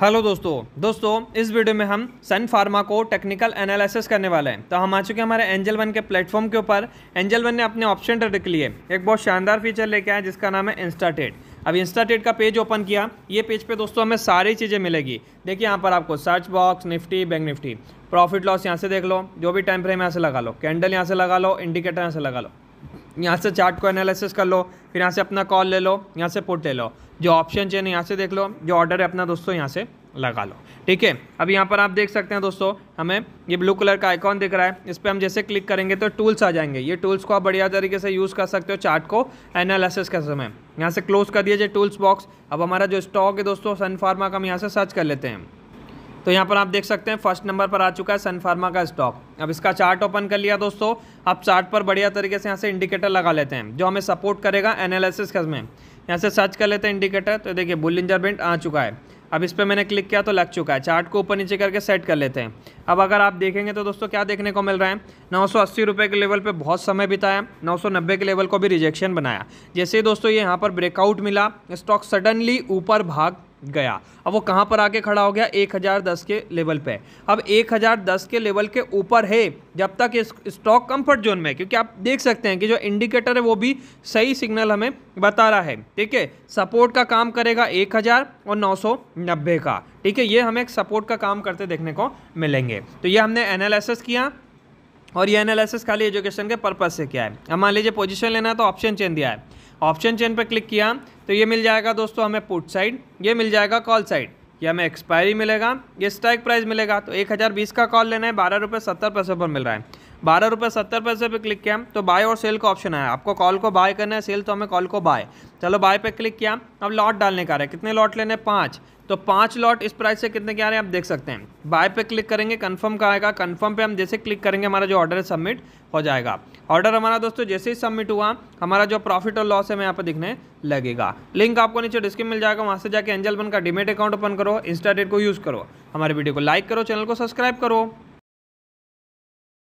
hello दोस्तों दोस्तों इस वीडियो में हम सन फार्मा को टेक्निकल एनालिसिस करने वाले हैं तो हम आ चुके हैं हमारे एंजल वन के प्लेटफॉर्म के ऊपर एंजल वन ने अपने ऑप्शन ट्रेड के लिए एक बहुत शानदार फीचर लेके आया जिसका नाम है इंस्टाटेट अब इंस्टाटेट का पेज ओपन किया ये पेज पे दोस्तों हमें सारी चीज़ें मिलेगी देखिए यहाँ पर आपको search box Nifty bank Nifty profit loss यहाँ से देख लो जो भी टाइम फ्रेम यहाँ से लगा लो कैंडल यहाँ से लगा लो इंडिकेटर यहाँ से लगा लो यहाँ से चार्ट को एनालिसिस कर लो फिर यहाँ से अपना कॉल ले लो यहाँ से पुट ले लो जो ऑप्शन चेन है यहाँ से देख लो जो ऑर्डर है अपना दोस्तों यहाँ से लगा लो ठीक है अब यहाँ पर आप देख सकते हैं दोस्तों हमें ये ब्लू कलर का आइकॉन दिख रहा है इस पर हम जैसे क्लिक करेंगे तो टूल्स आ जाएंगे ये टूल्स को आप बढ़िया तरीके से यूज़ कर सकते हो चार्ट को एनालिसिस के समय यहाँ से क्लोज कर दिए टूल्स बॉक्स अब हमारा जो स्टॉक है दोस्तों सनफार्मा का हम यहाँ से सर्च कर लेते हैं तो यहाँ पर आप देख सकते हैं फर्स्ट नंबर पर आ चुका है सनफार्मा का स्टॉक अब इसका चार्ट ओपन कर लिया दोस्तों आप चार्ट पर बढ़िया तरीके से यहाँ से इंडिकेटर लगा लेते हैं जो हमें सपोर्ट करेगा एनालिसिस में यहाँ से सर्च कर लेते हैं इंडिकेटर तो देखिए बुलिंजर बेंट आ चुका है अब इस पर मैंने क्लिक किया तो लग चुका है चार्ट को ऊपर नीचे करके सेट कर लेते हैं अब अगर आप देखेंगे तो दोस्तों क्या देखने को मिल रहा है नौ सौ के लेवल पे बहुत समय बिताया 990 के लेवल को भी रिजेक्शन बनाया जैसे ही दोस्तों ये यहाँ पर ब्रेकआउट मिला स्टॉक सडनली ऊपर भाग गया अब वो कहाँ पर आके खड़ा हो गया 1010 के लेवल पे अब 1010 के लेवल के ऊपर है जब तक इस स्टॉक कंफर्ट जोन में क्योंकि आप देख सकते हैं कि जो इंडिकेटर है वो भी सही सिग्नल हमें बता रहा है ठीक है सपोर्ट का काम करेगा 1000 और 990 का ठीक है ये हमें एक सपोर्ट का काम करते देखने को मिलेंगे तो ये हमने एनालिसिस किया और ये एनालिसिस खाली एजुकेशन के पर्पज़ से किया है अब मान लीजिए पोजिशन लेना है तो ऑप्शन चेन दिया है ऑप्शन चेन पर क्लिक किया तो ये मिल जाएगा दोस्तों हमें पुट साइड ये मिल जाएगा कॉल साइड ये हमें एक्सपायरी मिलेगा ये स्ट्राइक प्राइस मिलेगा तो एक हज़ार बीस का कॉल लेना है बारह रुपये सत्तर पैसे पर मिल रहा है बारह रुपये सत्तर पैसे पर क्लिक किया तो बाय और सेल का ऑप्शन आया आपको कॉल को बाय करना है सेल तो हमें कॉल को बाय चलो बाय पे क्लिक किया अब लॉट डालने का रहा है कितने लॉट लेने पाँच तो पाँच लॉट इस प्राइस से कितने के आ रहे हैं आप देख सकते हैं बाय पे क्लिक करेंगे कन्फर्म का आएगा कन्फर्म पे हम जैसे क्लिक करेंगे हमारा जो ऑर्डर है सबमिट हो जाएगा ऑर्डर हमारा दोस्तों जैसे ही सबमिट हुआ हमारा जो प्रॉफिट और लॉस है मैं यहाँ पर दिखने लगेगा लिंक आपको नीचे डिस्क्रिप्शन मिल जाएगा वहाँ से जाकर एंजल बन का डिमेट अकाउंट ओपन करो इंस्टाडेट को यूज़ करो हमारे वीडियो को लाइक करो चैनल को सब्सक्राइब करो